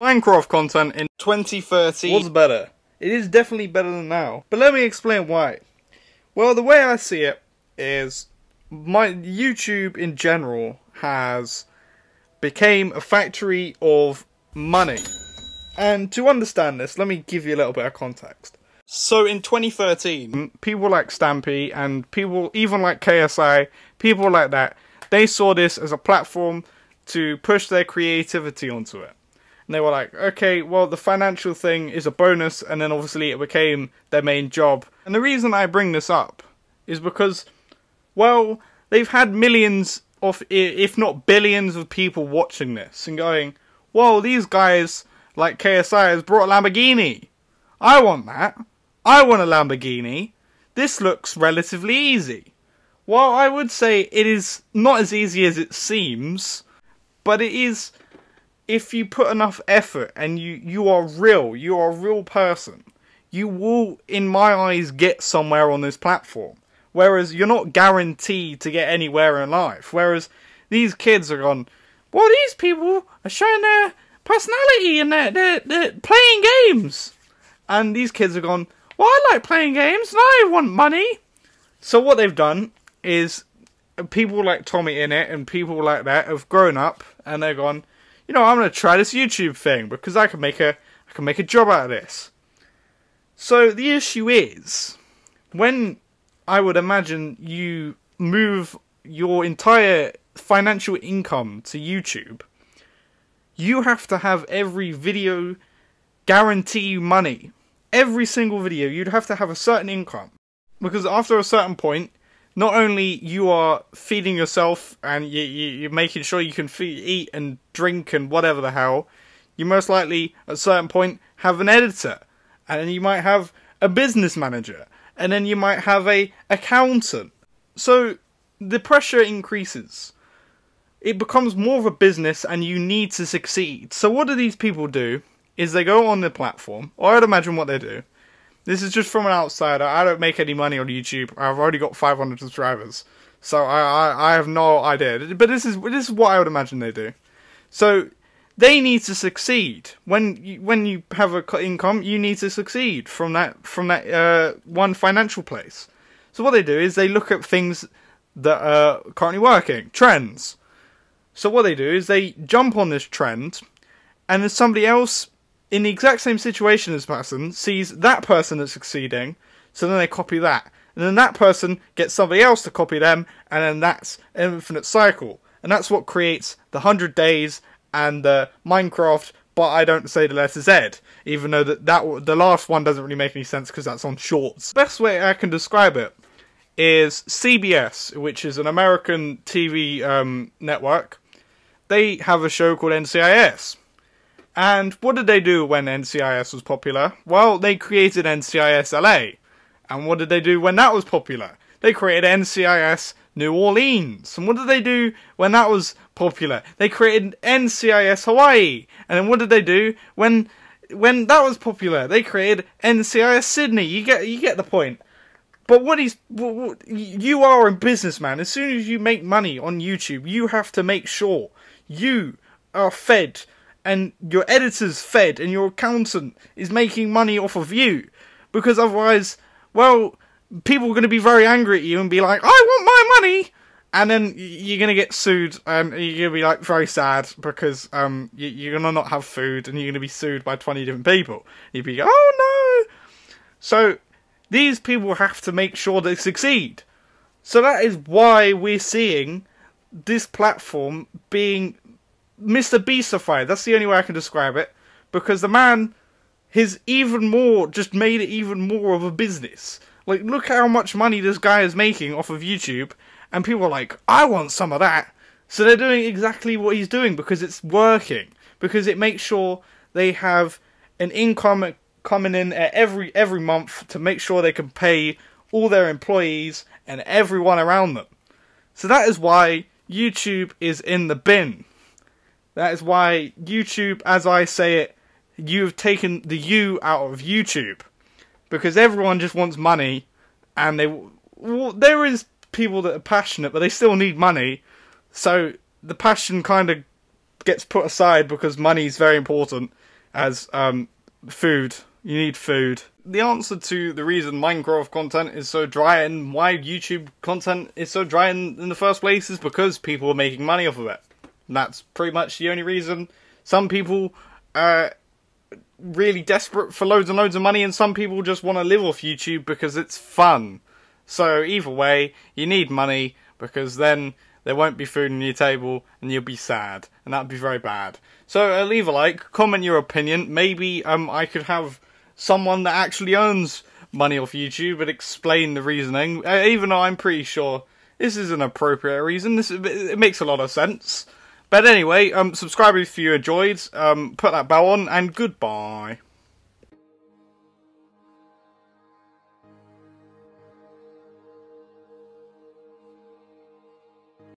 Minecraft content in 2013 was better. It is definitely better than now. But let me explain why. Well, the way I see it is my YouTube in general has became a factory of money. And to understand this, let me give you a little bit of context. So in 2013, mm, people like Stampy and people even like KSI, people like that, they saw this as a platform to push their creativity onto it. And they were like, okay, well, the financial thing is a bonus, and then obviously it became their main job. And the reason I bring this up is because, well, they've had millions of, if not billions of people watching this and going, whoa, these guys like KSI has brought a Lamborghini. I want that. I want a Lamborghini. This looks relatively easy. Well, I would say it is not as easy as it seems, but it is if you put enough effort and you you are real, you are a real person, you will, in my eyes, get somewhere on this platform. Whereas you're not guaranteed to get anywhere in life. Whereas these kids are gone. Well, these people are showing their personality and they're, they're, they're playing games. And these kids are gone, well, I like playing games and I want money. So what they've done is people like Tommy in it and people like that have grown up and they're gone, you know, I'm going to try this YouTube thing because I can make a I can make a job out of this. So the issue is when I would imagine you move your entire financial income to YouTube, you have to have every video guarantee money. Every single video, you'd have to have a certain income. Because after a certain point, not only you are feeding yourself and you, you, are making sure you can feed, eat and drink and whatever the hell, you most likely at a certain point have an editor, and then you might have a business manager, and then you might have a accountant. So the pressure increases. It becomes more of a business, and you need to succeed. So what do these people do? Is they go on the platform, or I'd imagine what they do this is just from an outsider. I don't make any money on YouTube. I've already got 500 subscribers, so I, I, I have no idea. But this is this is what I would imagine they do. So they need to succeed. When you, when you have a income, you need to succeed from that from that uh, one financial place. So what they do is they look at things that are currently working, trends. So what they do is they jump on this trend, and then somebody else in the exact same situation as person, sees that person as succeeding, so then they copy that. And then that person gets somebody else to copy them, and then that's an infinite cycle. And that's what creates the 100 days and the Minecraft, but I don't say the letter Z, even though that, that the last one doesn't really make any sense because that's on shorts. Best way I can describe it is CBS, which is an American TV um, network. They have a show called NCIS and what did they do when NCIS was popular? Well, they created NCIS LA. And what did they do when that was popular? They created NCIS New Orleans. And what did they do when that was popular? They created NCIS Hawaii. And then what did they do when when that was popular? They created NCIS Sydney. You get you get the point. But what is you are a businessman. As soon as you make money on YouTube, you have to make sure you are fed and your editor's fed and your accountant is making money off of you because otherwise well people are going to be very angry at you and be like i want my money and then you're going to get sued and you're going to be like very sad because um, you're going to not have food and you're going to be sued by 20 different people you'd be like, oh no so these people have to make sure they succeed so that is why we're seeing this platform being Mr. Beastified. That's the only way I can describe it. Because the man has even more, just made it even more of a business. Like, look how much money this guy is making off of YouTube. And people are like, I want some of that. So they're doing exactly what he's doing because it's working. Because it makes sure they have an income coming in every every month to make sure they can pay all their employees and everyone around them. So that is why YouTube is in the bin. That is why YouTube, as I say it, you have taken the you out of YouTube. Because everyone just wants money, and they. Well, there is people that are passionate, but they still need money. So the passion kind of gets put aside because money is very important as um, food. You need food. The answer to the reason Minecraft content is so dry and why YouTube content is so dry in, in the first place is because people are making money off of it that's pretty much the only reason some people are really desperate for loads and loads of money, and some people just want to live off YouTube because it's fun. So either way, you need money because then there won't be food on your table and you'll be sad, and that'd be very bad. So uh, leave a like, comment your opinion. Maybe um, I could have someone that actually owns money off YouTube and explain the reasoning, uh, even though I'm pretty sure this is an appropriate reason. This it makes a lot of sense. But anyway, um, subscribe if you enjoyed, um, put that bell on, and goodbye.